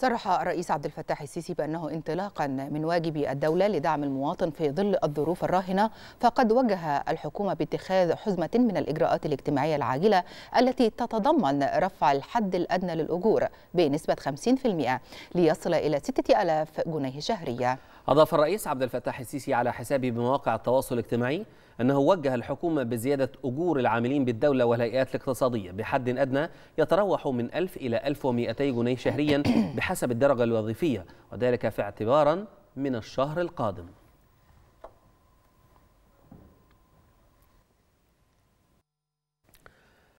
صرح الرئيس عبد الفتاح السيسي بأنه انطلاقا من واجب الدولة لدعم المواطن في ظل الظروف الراهنة فقد وجه الحكومة باتخاذ حزمة من الإجراءات الاجتماعية العاجلة التي تتضمن رفع الحد الأدنى للأجور بنسبة 50% ليصل إلى 6000 جنيه شهرياً أضاف الرئيس عبد الفتاح السيسي على حسابه بمواقع التواصل الاجتماعي أنه وجه الحكومة بزيادة أجور العاملين بالدولة والهيئات الاقتصادية بحد أدنى يتراوح من 1000 إلى 1200 جنيه شهريا بحسب الدرجة الوظيفية وذلك في اعتبارا من الشهر القادم